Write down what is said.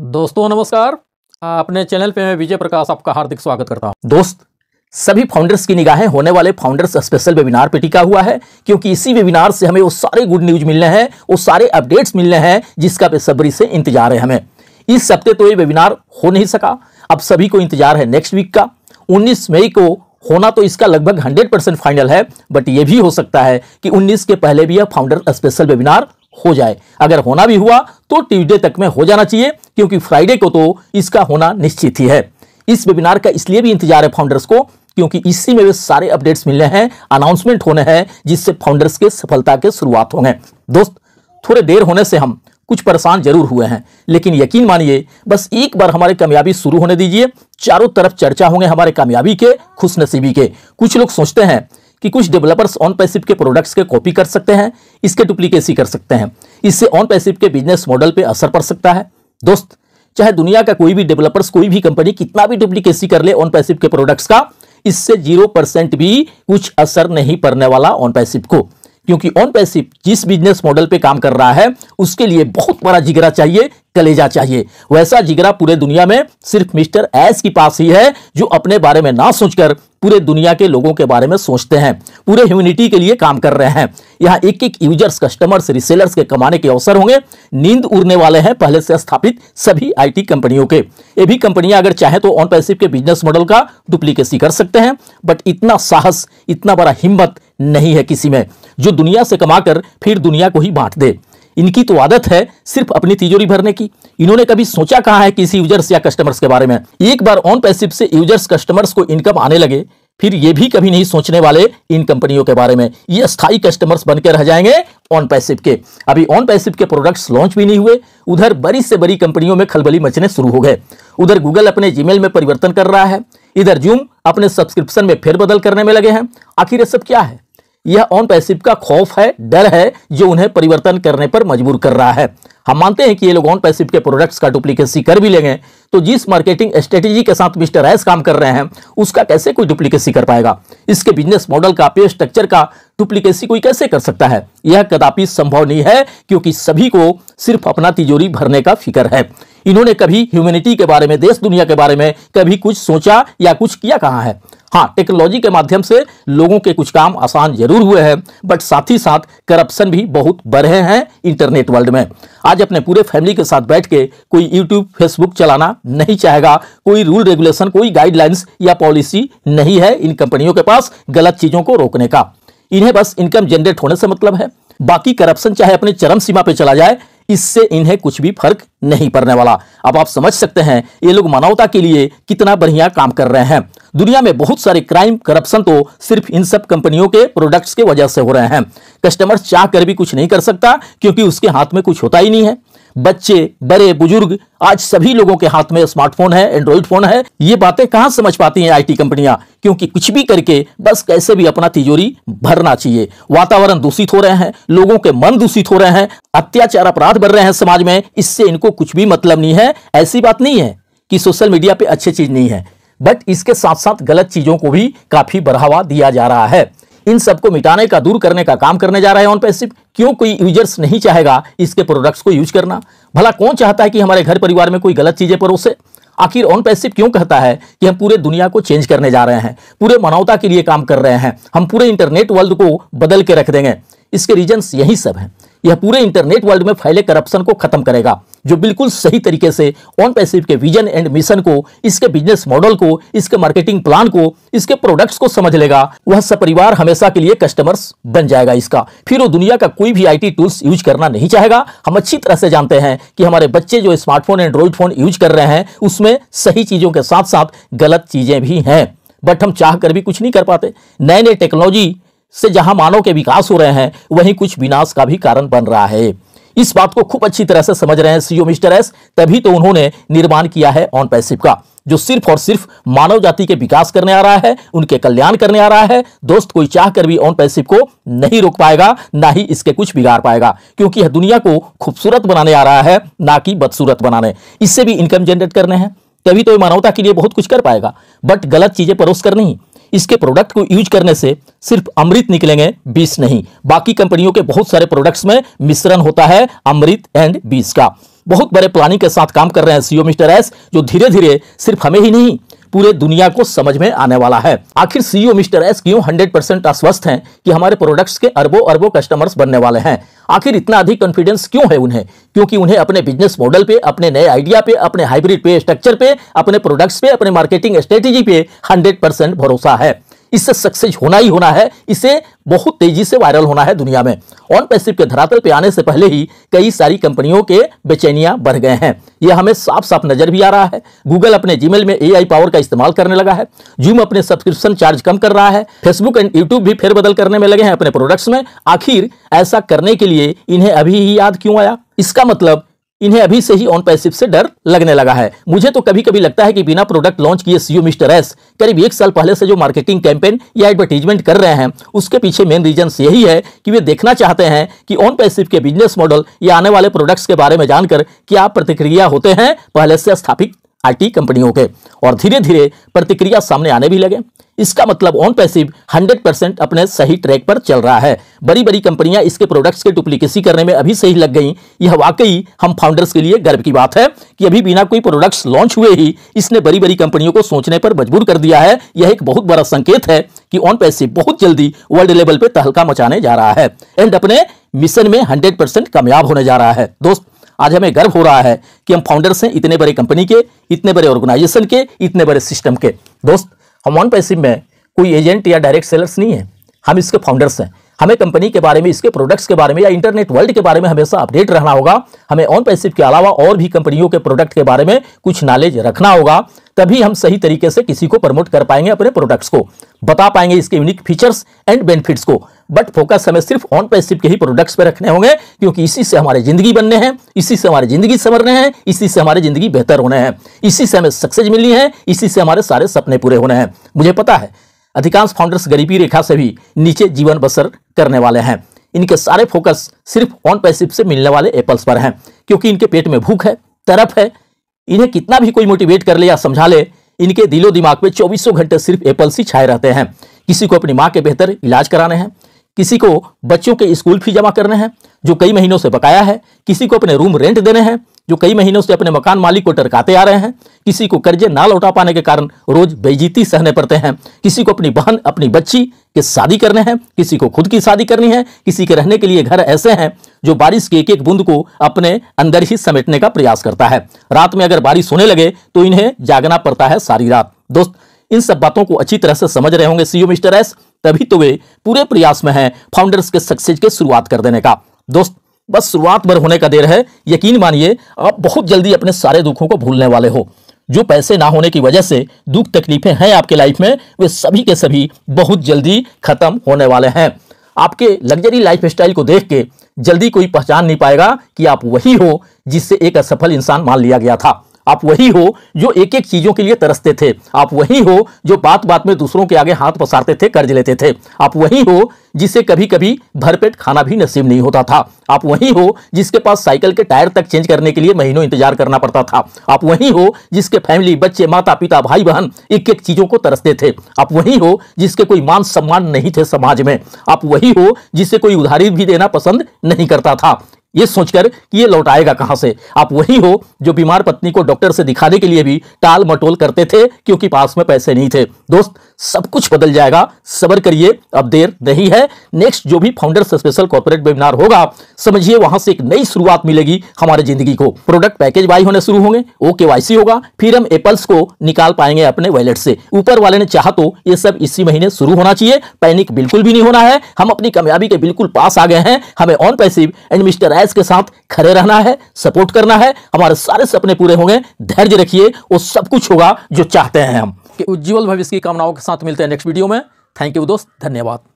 दोस्तों नमस्कार अपने चैनल पे मैं विजय प्रकाश आपका हार्दिक स्वागत करता हूं दोस्त सभी फाउंडर्स की निगाहें होने वाले फाउंडर्स स्पेशल वेबिनार पे टिका हुआ है क्योंकि इसी वेबिनार से हमें वो सारे गुड न्यूज मिलने हैं वो सारे अपडेट्स मिलने हैं जिसका बेसब्री से इंतजार है हमें इस हफ्ते तो ये वेबिनार हो नहीं सका अब सभी को इंतजार है नेक्स्ट वीक का उन्नीस मई को होना तो इसका लगभग हंड्रेड परसेंट फाइनल है बट ये भी हो सकता है कि उन्नीस के पहले भी यह फाउंडर स्पेशल वेबिनार हो जाए अगर होना भी हुआ तो ट्यूजडे तक में हो जाना चाहिए क्योंकि फ्राइडे को तो इसका होना निश्चित ही है इस वेबिनार का इसलिए भी इंतजार है फाउंडर्स को क्योंकि इसी में वे सारे अपडेट्स मिलने हैं अनाउंसमेंट होने हैं जिससे फाउंडर्स के सफलता के शुरुआत होंगे दोस्त थोड़े देर होने से हम कुछ परेशान जरूर हुए हैं लेकिन यकीन मानिए बस एक बार हमारी कामयाबी शुरू होने दीजिए चारों तरफ चर्चा होंगे हमारे कामयाबी के खुशनसीबी के कुछ लोग सोचते हैं कि कुछ डेवलपर्स ऑन पैसिव के प्रोडक्ट्स के कॉपी कर सकते हैं इसके डुप्लीकेसी कर सकते हैं इससे ऑन पैसिव के बिजनेस मॉडल पर असर पड़ सकता है दोस्त चाहे दुनिया का कोई भी डेवलपर्स कोई भी कंपनी कितना भी डुप्लीकेसी कर ले ऑन पैसिव के प्रोडक्ट्स का इससे जीरो परसेंट भी कुछ असर नहीं पड़ने वाला ऑन पैसिव को क्योंकि ऑन पैसिव जिस बिजनेस मॉडल पे काम कर रहा है उसके लिए बहुत बड़ा जिगरा चाहिए कलेजा चाहिए वैसा जिगरा पूरे दुनिया में सिर्फ मिस्टर एस के पास ही है जो अपने बारे में ना सोचकर पूरे दुनिया के लोगों के बारे में सोचते हैं पूरे ह्यूमिनिटी के लिए काम कर रहे हैं यहाँ एक एक यूजर्स कस्टमर्स रिसेलर्स के कमाने के अवसर होंगे नींद उड़ने वाले हैं पहले से स्थापित सभी आईटी कंपनियों के ये भी कंपनियां अगर चाहे तो ऑन पैसिव के बिजनेस मॉडल का डुप्लीकेसी कर सकते हैं बट इतना साहस इतना बड़ा हिम्मत नहीं है किसी में जो दुनिया से कमाकर फिर दुनिया को ही बांट दे इनकी तो आदत है सिर्फ अपनी तिजोरी भरने की इन्होंने कभी सोचा कहा है किसी यूजर्स या कस्टमर्स के बारे में एक बार ऑन पैसिव से यूजर्स कस्टमर्स को इनकम आने लगे फिर ये भी कभी नहीं सोचने वाले इन कंपनियों के बारे में ये स्थायी कस्टमर्स बनकर रह जाएंगे ऑन पैसिव के अभी ऑन पैसिव के प्रोडक्ट्स लॉन्च भी नहीं हुए उधर बड़ी से बड़ी कंपनियों में खलबली मचने शुरू हो गए उधर गूगल अपने जीमेल में परिवर्तन कर रहा है इधर जूम अपने सब्सक्रिप्शन में फिर बदल करने में लगे हैं आखिर ये सब क्या है यह ऑन पैसिव का खौफ है डर है जो उन्हें परिवर्तन करने पर मजबूर कर रहा है हम मानते हैं कि ये लोग ऑन पैसिव के प्रोडक्ट्स का डुप्लीकेसी कर भी लेंगे तो जिस मार्केटिंग स्ट्रेटेजी के साथ मिस्टर एस काम कर रहे हैं उसका कैसे कोई डुप्लीकेसी कर पाएगा इसके बिजनेस मॉडल का पे स्ट्रक्चर का डुप्लीकेसी कोई कैसे कर सकता है यह कदापि संभव नहीं है क्योंकि सभी को सिर्फ अपना तिजोरी भरने का फिक्र है इन्होंने कभी ह्यूमैनिटी के बारे में देश दुनिया के बारे में कभी कुछ सोचा या कुछ किया कहा है हाँ टेक्नोलॉजी के माध्यम से लोगों के कुछ काम आसान जरूर हुए हैं बट साथ ही साथ करप्शन भी बहुत बढ़े हैं इंटरनेट वर्ल्ड में आज अपने पूरे फैमिली के साथ बैठ के कोई यूट्यूब फेसबुक चलाना नहीं चाहेगा कोई रूल रेगुलेशन कोई गाइडलाइंस या पॉलिसी नहीं है इन कंपनियों के पास गलत चीज़ों को रोकने का इन्हें बस इनकम जनरेट होने से मतलब है बाकी करप्शन चाहे अपने चरम सीमा पर चला जाए इससे इन्हें कुछ भी फर्क नहीं पड़ने वाला अब आप समझ सकते हैं ये लोग मानवता के लिए कितना बढ़िया काम कर रहे हैं दुनिया में बहुत सारे क्राइम करप्शन तो सिर्फ इन सब कंपनियों के प्रोडक्ट्स के वजह से हो रहे हैं कस्टमर चाह कर भी कुछ नहीं कर सकता क्योंकि उसके हाथ में कुछ होता ही नहीं है बच्चे बड़े बुजुर्ग आज सभी लोगों के हाथ में स्मार्टफोन है एंड्रॉइड फोन है ये बातें कहां समझ पाती हैं आईटी कंपनियां क्योंकि कुछ भी करके बस कैसे भी अपना तिजोरी भरना चाहिए वातावरण दूषित हो रहे हैं लोगों के मन दूषित हो रहे हैं अत्याचार अपराध बढ़ रहे हैं समाज में इससे इनको कुछ भी मतलब नहीं है ऐसी बात नहीं है कि सोशल मीडिया पर अच्छी चीज नहीं है बट इसके साथ साथ गलत चीजों को भी काफी बढ़ावा दिया जा रहा है इन सबको मिटाने का दूर करने का काम करने जा रहा है ऑन पैसिव क्यों कोई यूजर्स नहीं चाहेगा इसके प्रोडक्ट्स को यूज करना भला कौन चाहता है कि हमारे घर परिवार में कोई गलत चीज़ें परोसे आखिर ऑन पैसिव क्यों कहता है कि हम पूरे दुनिया को चेंज करने जा रहे हैं पूरे मानवता के लिए काम कर रहे हैं हम पूरे इंटरनेट वर्ल्ड को बदल के रख देंगे इसके रीजन्स यही सब हैं यह पूरे इंटरनेट वर्ल्ड में फैले करप्शन को खत्म करेगा जो बिल्कुल सही तरीके से ऑन पैसिव के विजन एंड मिशन को इसके बिजनेस मॉडल को इसके मार्केटिंग प्लान को इसके प्रोडक्ट्स को समझ लेगा वह सपरिवार हमेशा के लिए कस्टमर्स बन जाएगा इसका फिर वो दुनिया का कोई भी आईटी टूल्स यूज करना नहीं चाहेगा हम अच्छी तरह से जानते हैं कि हमारे बच्चे जो स्मार्टफोन एंड्रॉइड फोन यूज कर रहे हैं उसमें सही चीजों के साथ साथ गलत चीजें भी हैं बट हम चाह कर भी कुछ नहीं कर पाते नए नए टेक्नोलॉजी से जहां मानव के विकास हो रहे हैं वहीं कुछ विनाश का भी कारण बन रहा है इस बात को खूब अच्छी तरह से समझ रहे हैं सीओ मिस्टर एस तभी तो उन्होंने निर्माण किया है ऑन पैसिव का जो सिर्फ और सिर्फ मानव जाति के विकास करने आ रहा है उनके कल्याण करने आ रहा है दोस्त कोई चाह कर भी ऑन पैसिव को नहीं रोक पाएगा ना ही इसके कुछ बिगाड़ पाएगा क्योंकि यह दुनिया को खूबसूरत बनाने आ रहा है ना कि बदसूरत बनाने इससे भी इनकम जनरेट करने हैं तभी तो मानवता के लिए बहुत कुछ कर पाएगा बट गलत चीजें परोस कर नहीं इसके प्रोडक्ट को यूज करने से सिर्फ अमृत निकलेंगे बीस नहीं बाकी कंपनियों के बहुत सारे प्रोडक्ट्स में मिश्रण होता है अमृत एंड बीस का बहुत बड़े प्लानिंग के साथ काम कर रहे हैं सीओ e मिस्टर एस जो धीरे धीरे सिर्फ हमें ही नहीं पूरे दुनिया को समझ में आने वाला है आखिर सीईओ e मिस्टर एस क्यों 100 परसेंट आश्वस्त हैं कि हमारे प्रोडक्ट्स के अरबों अरबों कस्टमर्स बनने वाले हैं आखिर इतना अधिक कॉन्फिडेंस क्यों है उन्हें क्योंकि उन्हें अपने बिजनेस मॉडल पे अपने नए आइडिया पे अपने हाइब्रिड पे स्ट्रक्चर पे अपने प्रोडक्ट्स पे अपने मार्केटिंग स्ट्रेटेजी पे हंड्रेड भरोसा है इससे सक्सेस होना ही होना है इसे बहुत तेजी से वायरल होना है दुनिया में ऑन पैसिव के धरातल पे आने से पहले ही कई सारी कंपनियों के बेचैनियां बढ़ गए हैं यह हमें साफ साफ नजर भी आ रहा है गूगल अपने जीमेल में एआई पावर का इस्तेमाल करने लगा है जूम अपने सब्सक्रिप्शन चार्ज कम कर रहा है फेसबुक एंड यूट्यूब भी फेरबदल करने में लगे हैं अपने प्रोडक्ट्स में आखिर ऐसा करने के लिए इन्हें अभी ही याद क्यों आया इसका मतलब इन्हें अभी से ही ऑन पैसिव से डर लगने लगा है मुझे तो कभी कभी लगता है कि बिना प्रोडक्ट लॉन्च किए सीओ मिस्टर एस करीब एक साल पहले से जो मार्केटिंग कैंपेन या एडवर्टीजमेंट कर रहे हैं उसके पीछे मेन रीजन यही है कि वे देखना चाहते हैं कि ऑन पैसिव के बिजनेस मॉडल या आने वाले प्रोडक्ट्स के बारे में जानकर क्या प्रतिक्रिया होते हैं पहले से स्थापित आईटी कंपनियों के और धीरे धीरे प्रतिक्रिया सामने आने भी लगे इसका मतलब ऑन पैसिव 100 परसेंट अपने सही ट्रैक पर चल रहा है बड़ी बड़ी कंपनियां इसके प्रोडक्ट्स के डुप्लीकेसी करने में अभी से ही लग गई यह वाकई हम फाउंडर्स के लिए गर्व की बात है कि अभी बिना कोई प्रोडक्ट्स लॉन्च हुए ही इसने बड़ी बड़ी कंपनियों को सोचने पर मजबूर कर दिया है यह एक बहुत बड़ा संकेत है कि ऑन पैसिव बहुत जल्दी वर्ल्ड लेवल पर तहलका मचाने जा रहा है एंड अपने मिशन में हंड्रेड कामयाब होने जा रहा है दोस्त आज हमें गर्व हो रहा है कि हम फाउंडर्स हैं इतने बड़े कंपनी के इतने बड़े ऑर्गेनाइजेशन के इतने बड़े सिस्टम के दोस्त हम वन पैसिव में कोई एजेंट या डायरेक्ट सेलर्स नहीं है हम इसके फाउंडर्स हैं हमें कंपनी के बारे में इसके प्रोडक्ट्स के बारे में या इंटरनेट वर्ल्ड के बारे में हमेशा अपडेट रहना होगा हमें ऑन पैसिव के अलावा और भी कंपनियों के प्रोडक्ट के बारे में कुछ नॉलेज रखना होगा तभी हम सही तरीके से किसी को प्रमोट कर पाएंगे अपने प्रोडक्ट्स को बता पाएंगे इसके यूनिक फीचर्स एंड बेनिफिट्स को बट फोकस हमें सिर्फ ऑन पैसिव के ही प्रोडक्ट्स पर रखने होंगे क्योंकि इसी से हमारी जिंदगी बनने हैं इसी से हमारी जिंदगी संवरने हैं इसी से हमारी जिंदगी बेहतर होने हैं इसी से हमें सक्सेस मिलनी है इसी से हमारे सारे सपने पूरे होने हैं मुझे पता है अधिकांश फाउंडर्स गरीबी रेखा से भी नीचे जीवन बसर करने वाले हैं इनके सारे फोकस सिर्फ ऑन पैसिव से मिलने वाले एप्पल्स पर हैं क्योंकि इनके पेट में भूख है तरफ है इन्हें कितना भी कोई मोटिवेट कर ले या समझा ले इनके दिलो दिमाग में चौबीसों घंटे सिर्फ एप्पल्स ही छाए रहते हैं किसी को अपनी माँ के बेहतर इलाज कराने हैं किसी को बच्चों के स्कूल फी जमा करने हैं जो कई महीनों से बकाया है किसी को अपने रूम रेंट देने हैं जो कई महीनों से अपने मकान मालिक को टरकाते आ रहे हैं किसी को कर्जे ना लौटा पाने के कारण रोज बेजीती सहने पड़ते हैं किसी को अपनी बहन अपनी बच्ची के शादी करने हैं किसी को खुद की शादी करनी है किसी के रहने के लिए घर ऐसे हैं जो बारिश की एक एक बूंद को अपने अंदर ही समेटने का प्रयास करता है रात में अगर बारिश होने लगे तो इन्हें जागना पड़ता है सारी रात दोस्त इन सब बातों को अच्छी तरह से समझ रहे होंगे सीओ मिस्टर एस तभी तो वे पूरे प्रयास में हैं फाउंडर्स के सक्सेस के शुरुआत कर देने का दोस्त बस शुरुआत भर होने का देर है यकीन मानिए आप बहुत जल्दी अपने सारे दुखों को भूलने वाले हो जो पैसे ना होने की वजह से दुख तकलीफें हैं आपके लाइफ में वे सभी के सभी बहुत जल्दी खत्म होने वाले हैं आपके लग्जरी लाइफ स्टाइल को देख के जल्दी कोई पहचान नहीं पाएगा कि आप वही हो जिससे एक असफल इंसान मान लिया गया था आप वही हो जो एक एक चीज़ों के लिए तरसते थे आप वही हो जो बात बात में दूसरों के आगे हाथ पसारते थे कर्ज लेते थे आप वही हो जिसे कभी कभी भरपेट खाना भी नसीब नहीं होता था आप वही हो जिसके पास साइकिल के टायर तक चेंज करने के लिए महीनों इंतजार करना पड़ता था आप वही हो जिसके फैमिली बच्चे माता पिता भाई बहन एक एक चीज़ों को तरसते थे आप वही हो जिसके कोई मान सम्मान नहीं थे समाज में आप वही हो जिसे कोई उधारी भी देना पसंद नहीं करता था ये सोचकर कि ये लौट आएगा कहां से आप वही हो जो बीमार पत्नी को डॉक्टर से दिखाने के लिए भी टाल मटोल करते थे क्योंकि पास में पैसे नहीं थे दोस्त सब कुछ बदल जाएगा सबर करिए अब देर नहीं है नेक्स्ट जो भी फाउंडर्स स्पेशल कॉर्पोरेट वेबिनार होगा समझिए वहां से एक नई शुरुआत मिलेगी हमारे जिंदगी को प्रोडक्ट पैकेज बाई होने शुरू होंगे ओके के होगा फिर हम एपल्स को निकाल पाएंगे अपने वैलेट से ऊपर वाले ने चाह तो ये सब इसी महीने शुरू होना चाहिए पैनिक बिल्कुल भी नहीं होना है हम अपनी कामयाबी के बिल्कुल पास आ गए हैं हमें OnPassive and mister guys के साथ खड़े रहना है सपोर्ट करना है हमारे सारे सपने पूरे होंगे धैर्य रखिए वो सब कुछ होगा जो चाहते हैं हम उज्जवल भविष्य की कामनाओं के साथ मिलते हैं नेक्स्ट वीडियो में थैंक यू दोस्त धन्यवाद